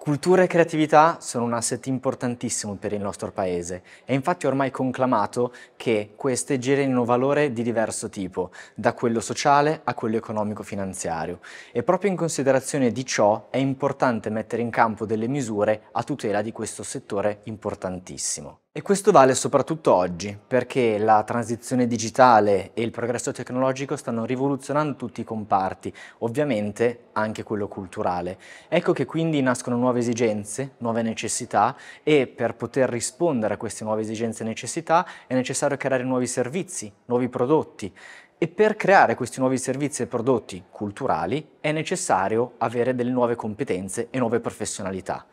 Cultura e creatività sono un asset importantissimo per il nostro paese. È infatti ormai conclamato che queste generino valore di diverso tipo, da quello sociale a quello economico-finanziario. E proprio in considerazione di ciò è importante mettere in campo delle misure a tutela di questo settore importantissimo. E questo vale soprattutto oggi, perché la transizione digitale e il progresso tecnologico stanno rivoluzionando tutti i comparti, ovviamente anche quello culturale. Ecco che quindi nascono nuove esigenze, nuove necessità e per poter rispondere a queste nuove esigenze e necessità è necessario creare nuovi servizi, nuovi prodotti e per creare questi nuovi servizi e prodotti culturali è necessario avere delle nuove competenze e nuove professionalità.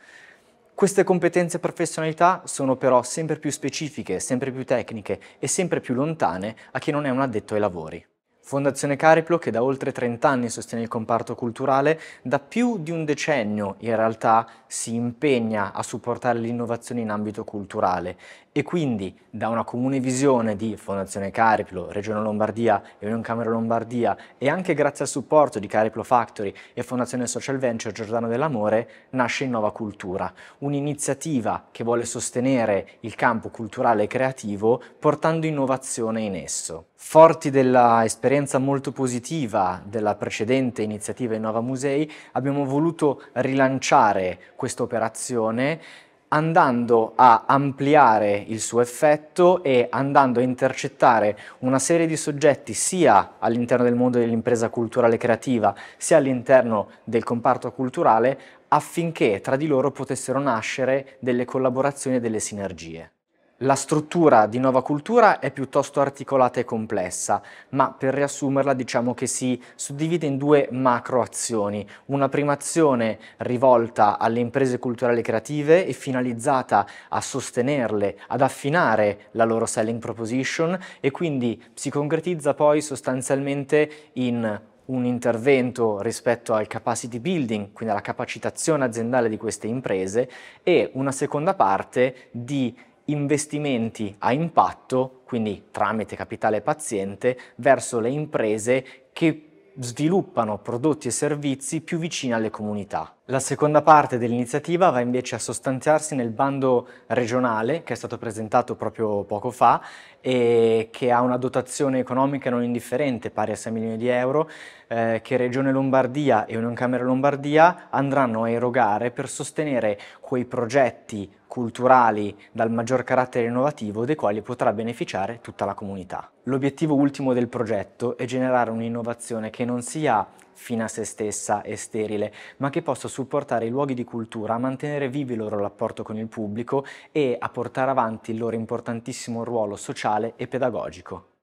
Queste competenze e professionalità sono però sempre più specifiche, sempre più tecniche e sempre più lontane a chi non è un addetto ai lavori. Fondazione Cariplo, che da oltre 30 anni sostiene il comparto culturale, da più di un decennio in realtà si impegna a supportare l'innovazione in ambito culturale e quindi da una comune visione di Fondazione Cariplo, Regione Lombardia e Union Camera Lombardia e anche grazie al supporto di Cariplo Factory e Fondazione Social Venture Giordano dell'Amore nasce Innova Cultura, un'iniziativa che vuole sostenere il campo culturale e creativo portando innovazione in esso. Forti dell'esperienza molto positiva della precedente iniziativa Innova Musei, abbiamo voluto rilanciare questa operazione andando a ampliare il suo effetto e andando a intercettare una serie di soggetti sia all'interno del mondo dell'impresa culturale creativa sia all'interno del comparto culturale affinché tra di loro potessero nascere delle collaborazioni e delle sinergie. La struttura di Nova Cultura è piuttosto articolata e complessa, ma per riassumerla diciamo che si suddivide in due macro azioni. Una prima azione rivolta alle imprese culturali creative e finalizzata a sostenerle, ad affinare la loro selling proposition e quindi si concretizza poi sostanzialmente in un intervento rispetto al capacity building, quindi alla capacitazione aziendale di queste imprese e una seconda parte di investimenti a impatto, quindi tramite capitale paziente, verso le imprese che sviluppano prodotti e servizi più vicini alle comunità. La seconda parte dell'iniziativa va invece a sostanziarsi nel bando regionale che è stato presentato proprio poco fa e che ha una dotazione economica non indifferente pari a 6 milioni di euro eh, che Regione Lombardia e Unione Camera Lombardia andranno a erogare per sostenere quei progetti culturali dal maggior carattere innovativo dei quali potrà beneficiare tutta la comunità. L'obiettivo ultimo del progetto è generare un'innovazione che non sia fine a se stessa e sterile, ma che possa supportare i luoghi di cultura a mantenere vivo il loro rapporto con il pubblico e a portare avanti il loro importantissimo ruolo sociale e pedagogico.